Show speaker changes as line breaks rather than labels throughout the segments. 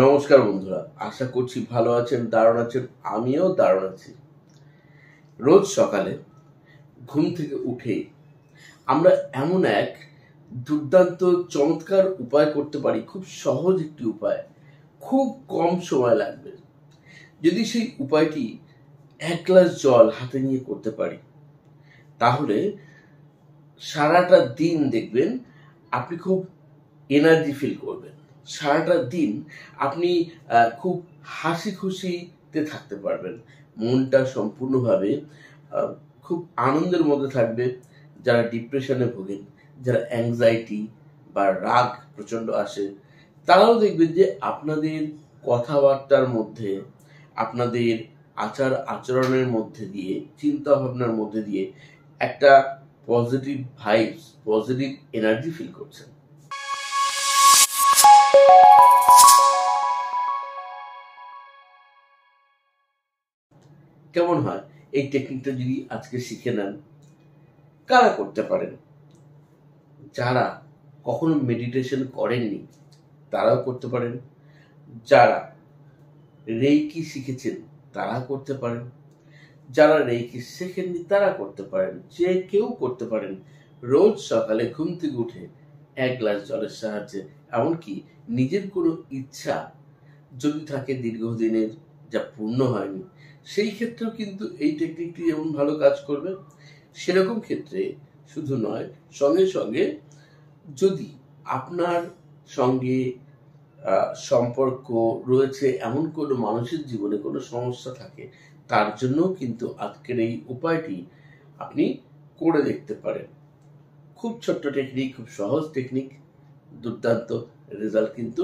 নমস্কার বন্ধুরা আশা করছি ভালো আছেন দারুণ আছেন আমিও দারুণ আছি রোজ সকালে ঘুম থেকে উঠে আমরা এমন এক দুর্দান্ত চমৎকার উপায় করতে পারি খুব সহজ একটি উপায় খুব কম সময় লাগবে যদি সেই উপায়টি এক গ্লাস জল হাতে নিয়ে করতে পারি তাহলে সারাটা দিন দেখবেন আপনি খুব এনার্জি ফিল করবেন সারাটা দিন আপনি খুব হাসি খুশিতে থাকতে পারবেন মনটা সম্পূর্ণভাবে খুব আনন্দের মধ্যে থাকবে যারা ডিপ্রেশনে ভোগেন যারা অ্যাংজাইটি বা রাগ প্রচণ্ড আসে তারাও দেখবেন যে আপনাদের কথাবার্তার মধ্যে আপনাদের আচার আচরণের মধ্যে দিয়ে চিন্তা ভাবনার মধ্যে দিয়ে একটা positive vibes positive energy feel করছেন কেমন হয় এই টেকনিকটা যদি আজকে শিখে নেন কারা করতে পারেন যারা কখনো মেডিটেশন করেননি তারাও করতে পারেন যারা রেইকি শিখেছেন তারা করতে পারেন যারা রেইকি শেখেননি তারা করতে পারেন যে কেউ করতে পারেন রোজ সকালে ঘুম থেকে উঠে এক গ্লাস জলের সাহায্যে এমনকি নিজের কোনো ইচ্ছা যদি থাকে দীর্ঘদিনের যা পূর্ণ হয়নি সেই ক্ষেত্রেও কিন্তু এই টেকনিকটি যেমন ভালো কাজ করবে সেরকম ক্ষেত্রে শুধু নয় সঙ্গে সঙ্গে যদি আপনার সঙ্গে সম্পর্ক রয়েছে এমন কোনো মানুষের জীবনে কোনো সমস্যা থাকে তার জন্য কিন্তু আজকের এই উপায়টি আপনি করে দেখতে পারেন খুব ছোট্ট টেকনিক খুব সহজ টেকনিক দুর্দান্ত রেজাল্ট কিন্তু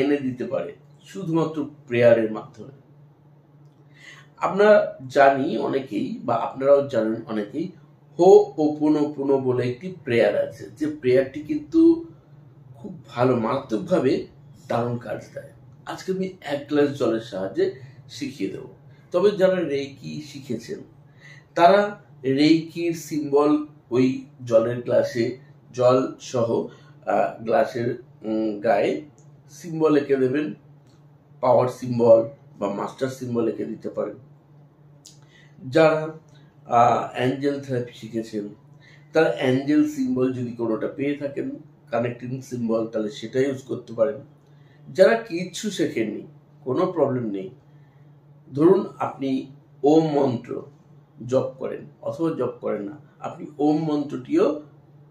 এনে দিতে পারে শুধুমাত্র প্রেয়ারের মাধ্যমে আমরা জানি অনেকেই বা আপনারাও জানেন অনেকেই হো পুনো বলে একটি প্রেয়ার আছে যে প্রেয়ারটি কিন্তু খুব ভালো মারাত্মকভাবে দারুণ কাজ দেয় আজকে আমি এক গ্লাস জলের সাহায্যে শিখিয়ে দেব তবে যারা রেকি শিখেছেন তারা রেকির সিম্বল ওই জলের গ্লাসে জল সহ গ্লাসের গায়ে সিম্বল এঁকে দেবেন পাওয়ার সিম্বল বা মাস্টার সিম্বল এঁকে দিতে পারেন যারা অ্যাঞ্জেল থেরাপি শিখেছেন তারা অ্যাঞ্জেল সিম্বল যদি কোনোটা পেয়ে থাকেন কানেক্টিং সিম্বল তাহলে সেটা ইউজ করতে পারেন যারা কিচ্ছু শেখেননি কোনো প্রবলেম নেই ধরুন আপনি ওম মন্ত্র জপ করেন অথবা জপ করেন না আপনি ওম মন্ত্রটিও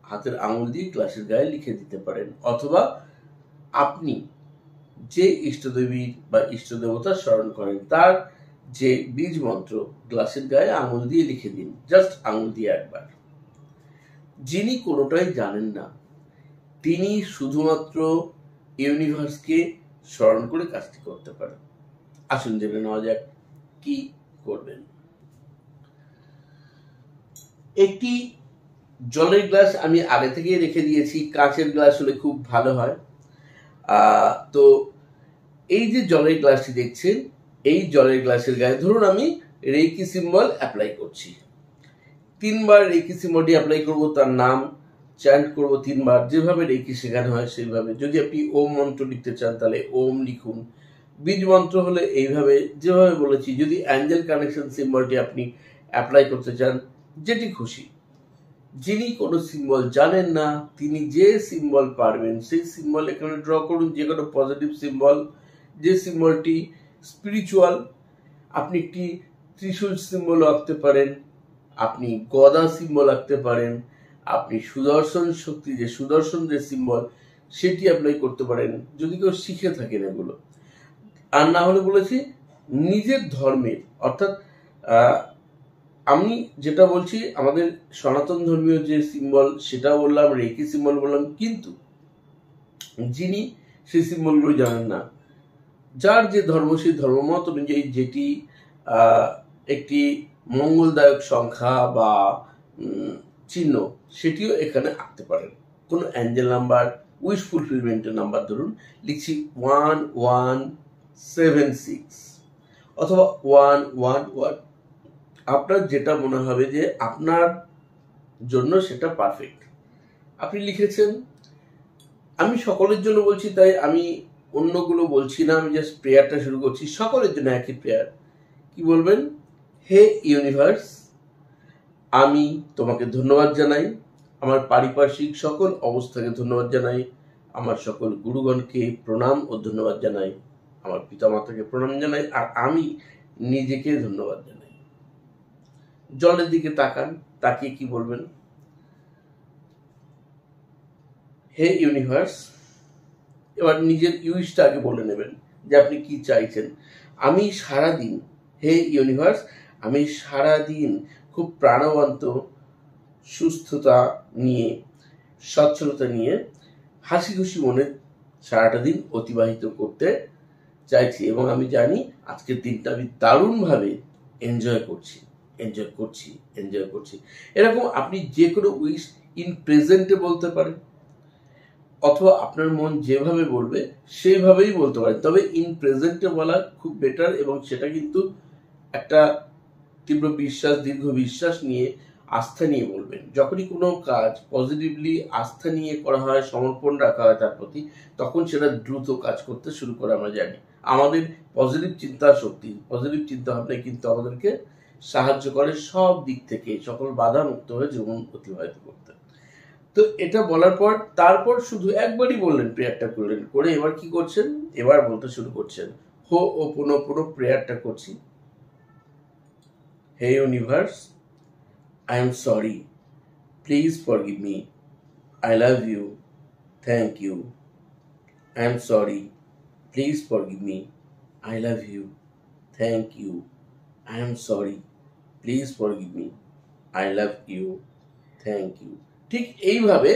হাতের আঙুল দিয়ে ক্লাসের গায়ে লিখে দিতে পারেন অথবা আপনি যে ইষ্টদেবীর বা ইষ্টদেবতার স্মরণ করেন তার যে বীজ মন্ত্র গ্লাসের গায়ে আঙুল দিয়ে লিখে দিন জাস্ট আঙুল দিয়ে একবার যিনি কোনোটাই জানেন না তিনি শুধুমাত্র ইউনিভার্সকে স্মরণ করে কাজটি করতে পারেন আসুন জেনে নেওয়া যাক কি করবেন একটি জলের গ্লাস আমি আগে থেকেই রেখে দিয়েছি কাঁচের গ্লাস হলে খুব ভালো হয় তো এই যে জলের গ্লাসটি দেখছেন এই জলের গ্লাসের গায়ে ধরুন আমি রেকি সিম্বল অ্যাপ্লাই করছি তিনবার রেকি সিম্বলটি অ্যাপ্লাই করব তার নাম চ্যান্ট করব তিনবার যেভাবে রেকি শেখানো হয় সেইভাবে যদি আপনি ওম মন্ত্র লিখতে চান তাহলে ওম লিখুন বীজ মন্ত্র হলে এইভাবে যেভাবে বলেছি যদি অ্যাঞ্জেল কানেকশন সিম্বলটি আপনি অ্যাপ্লাই করতে চান যেটি খুশি যিনি কোনো সিম্বল জানেন না তিনি যে সিম্বল পারবেন সেই সিম্বল এখানে ড্র করুন যে কোনো পজিটিভ সিম্বল যে সিম্বলটি স্পিরিচুয়াল আপনি একটি ত্রিশূল সিম্বল আঁকতে পারেন আপনি গদা সিম্বল আঁকতে পারেন আপনি সুদর্শন শক্তি যে সুদর্শন যে সিম্বল সেটি অ্যাপ্লাই করতে পারেন যদি কেউ শিখে থাকেন এগুলো আর না হলে বলেছি নিজের ধর্মের অর্থাৎ আমি যেটা বলছি আমাদের সনাতন ধর্মীয় যে সিম্বল সেটা বললাম রেকি সিম্বল বললাম কিন্তু যিনি সেই সিম্বলগুলো জানেন না যার যে ধর্ম সেই ধর্মমত অনুযায়ী যেটি একটি মঙ্গলদায়ক সংখ্যা বা চিহ্ন সেটিও এখানে আঁকতে পারেন কোনো অ্যাঞ্জেল নাম্বার উইশ ফুলফিলমেন্টের নাম্বার ধরুন লিখছি ওয়ান ওয়ান সেভেন সিক্স অথবা ওয়ান ওয়ান ওয়ান আপনার যেটা মনে হবে যে আপনার জন্য সেটা পারফেক্ট আপনি লিখেছেন আমি সকলের জন্য বলছি তাই আমি অন্যগুলো বলছি না আমি জাস্ট প্রেয়ারটা শুরু করছি সকলের জন্য একই প্রেয়ার কি বলবেন হে ইউনিভার্স আমি তোমাকে ধন্যবাদ জানাই আমার পারিপার্শ্বিক সকল অবস্থাকে ধন্যবাদ জানাই আমার সকল গুরুগণকে প্রণাম ও ধন্যবাদ জানাই আমার পিতা মাতাকে প্রণাম জানাই আর আমি নিজেকে ধন্যবাদ জানাই জলের দিকে তাকান তাকিয়ে কি বলবেন হে ইউনিভার্স এবার নিজের ইউইসটা আগে বলে নেবেন যে আপনি কি চাইছেন আমি সারাদিন হে ইউনিভার্স আমি সারাদিন খুব প্রাণবন্ত সুস্থতা নিয়ে সচ্ছলতা নিয়ে হাসি খুশি মনে সারাটা দিন অতিবাহিত করতে চাইছি এবং আমি জানি আজকের দিনটা আমি দারুণভাবে এনজয় করছি এনজয় করছি এনজয় করছি এরকম আপনি যে কোনো উইশ ইন প্রেজেন্টে বলতে পারেন অথবা আপনার মন যেভাবে বলবে সেভাবেই বলতে পারেন তবে ইন প্রেজেন্টে বলা খুব বেটার এবং সেটা কিন্তু একটা তীব্র বিশ্বাস দীর্ঘ বিশ্বাস নিয়ে আস্থা নিয়ে বলবেন যখনই কোনো কাজ পজিটিভলি আস্থা নিয়ে করা হয় সমর্পণ রাখা হয় তার প্রতি তখন সেটা দ্রুত কাজ করতে শুরু করে আমরা জানি আমাদের পজিটিভ চিন্তা শক্তি পজিটিভ চিন্তা ভাবনা কিন্তু আমাদেরকে সাহায্য করে সব দিক থেকে সকল বাধা মুক্ত হয়ে জীবন অতিবাহিত করতে তো এটা বলার পর তারপর শুধু একবারই বললেন প্রেয়ারটা করলেন করে এবার কি করছেন এবার বলতে শুরু করছেন হো ও পুনঃ পুনঃ প্রেয়ারটা করছি হে universe I am sorry please forgive me I love you thank you I am sorry please forgive me I love you thank you I am sorry please forgive me I love you thank you ঠিক এইভাবে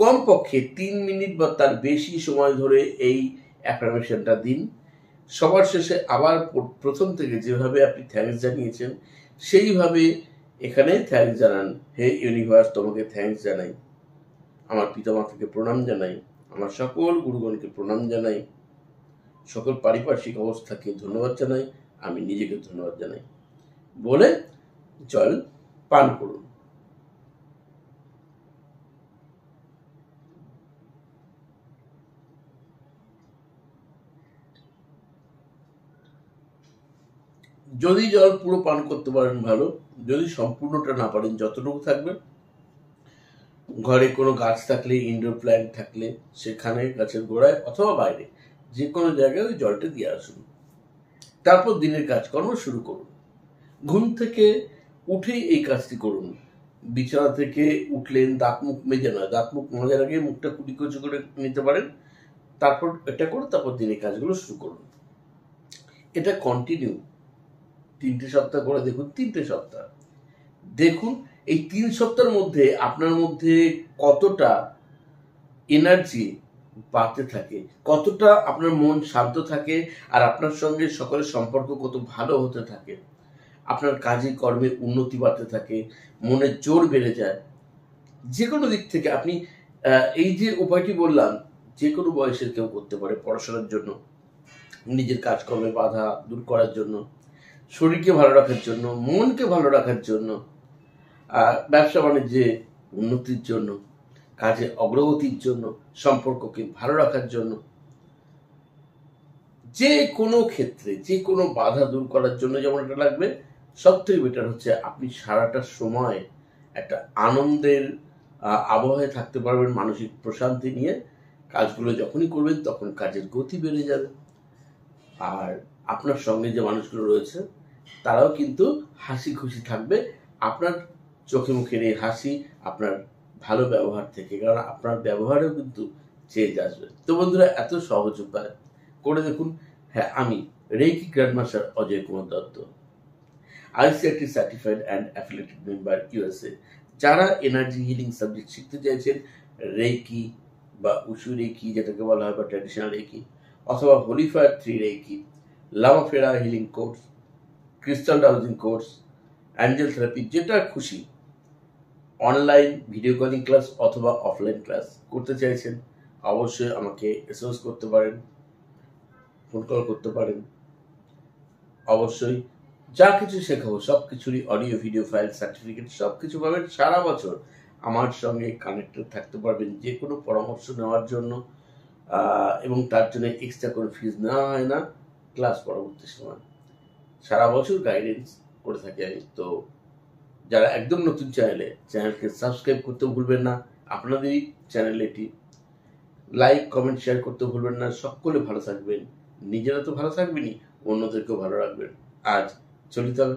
কমপক্ষে তিন minute বা তার বেশি সময় ধরে এই অ্যাফার্মেশনটা দিন সবার শেষে আবার প্রথম থেকে যেভাবে আপনি থ্যাঙ্কস জানিয়েছেন সেইভাবে এখানে থ্যাঙ্কস জানান হে ইউনিভার্স তোমাকে থ্যাঙ্কস জানাই আমার পিতামাতাকে প্রণাম জানাই আমার সকল গুরুগণকে প্রণাম জানাই সকল পারিপার্শ্বিক অবস্থাকে ধন্যবাদ জানাই আমি নিজেকে ধন্যবাদ জানাই বলে জল পান করুন যদি জল পুরো পান করতে পারেন ভালো যদি সম্পূর্ণটা না পারেন যতটুকু থাকবে ঘরে কোনো গাছ থাকলে ইনডোর প্ল্যান্ট থাকলে সেখানে গাছের গোড়ায় অথবা বাইরে যে কোনো জায়গায় ওই জলটা দিয়ে আসুন তারপর দিনের কাজকর্ম শুরু করুন ঘুম থেকে উঠেই এই কাজটি করুন বিছানা থেকে উঠলেন দাঁত মুখ মেজে না দাঁত মুখ মজার আগে মুখটা কুটি কুচি করে নিতে পারেন তারপর এটা করে তারপর দিনের কাজগুলো শুরু করুন এটা কন্টিনিউ তিনটে সপ্তাহ করে দেখুন তিনটে সপ্তাহ দেখুন এই তিন সপ্তাহের মধ্যে আপনার মধ্যে কতটা এনার্জি বাড়তে থাকে কতটা আপনার মন শান্ত থাকে আর আপনার সঙ্গে সকলের সম্পর্ক কত ভালো হতে থাকে আপনার কাজে কর্মে উন্নতি বাড়তে থাকে মনের জোর বেড়ে যায় যে কোনো দিক থেকে আপনি এই যে উপায়টি বললাম যে কোনো বয়সের কেউ করতে পারে পড়াশোনার জন্য নিজের কাজকর্মে বাধা দূর করার জন্য শরীরকে ভালো রাখার জন্য মনকে ভালো রাখার জন্য আর ব্যবসা বাণিজ্যে উন্নতির জন্য কাজে অগ্রগতির জন্য সম্পর্ককে ভালো রাখার জন্য যে কোনো ক্ষেত্রে যে কোনো বাধা দূর করার জন্য যেমন এটা লাগবে সবথেকে বেটার হচ্ছে আপনি সারাটা সময় একটা আনন্দের আবহাওয়ায় থাকতে পারবেন মানসিক প্রশান্তি নিয়ে কাজগুলো যখনই করবেন তখন কাজের গতি বেড়ে যাবে আর আপনার সঙ্গে যে মানুষগুলো রয়েছে তারাও কিন্তু হাসি খুশি থাকবে আপনার চোখে মুখের এই হাসি আপনার ভালো ব্যবহার থেকে কারণ আপনার ব্যবহারেও কিন্তু চেঞ্জ আসবে তো বন্ধুরা এত সহজ উপায় করে দেখুন হ্যাঁ আমি reiki grandmaster Ajay Kumar Dutta ICRT certified and affiliated member USA যারা এনার্জি হিলিং সাবজেক্ট শিখতে চাইছেন রেকি বা উসু রেকি যেটাকে বলা হয় বা ট্র্যাডিশনাল রেকি অথবা holy fire three reiki Lamafera healing course crystal dowsing course angel therapy যেটা খুশি অনলাইন ভিডিও কলিং ক্লাস অথবা অফলাইন ক্লাস করতে চাইছেন অবশ্যই আমাকে এসএমএস করতে পারেন ফোন কল করতে পারেন অবশ্যই যা কিছু শেখাবো সব কিছুরই অডিও ভিডিও ফাইল সার্টিফিকেট সব কিছু পাবেন সারা বছর আমার সঙ্গে কানেক্টেড থাকতে পারবেন যে কোনো পরামর্শ নেওয়ার জন্য এবং তার জন্য এক্সট্রা কোনো ফিজ নেওয়া হয় না ক্লাস পরবর্তী সময় সারা বছর গাইডেন্স করে থাকি আমি তো যারা একদম নতুন চ্যানেলে চ্যানেলকে সাবস্ক্রাইব করতে ভুলবেন না আপনাদেরই চ্যানেল এটি লাইক কমেন্ট শেয়ার করতে ভুলবেন না সকলে ভালো থাকবেন নিজেরা তো ভালো থাকবেনই অন্যদেরকেও ভালো রাখবেন আজ চলি হবে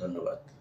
ধন্যবাদ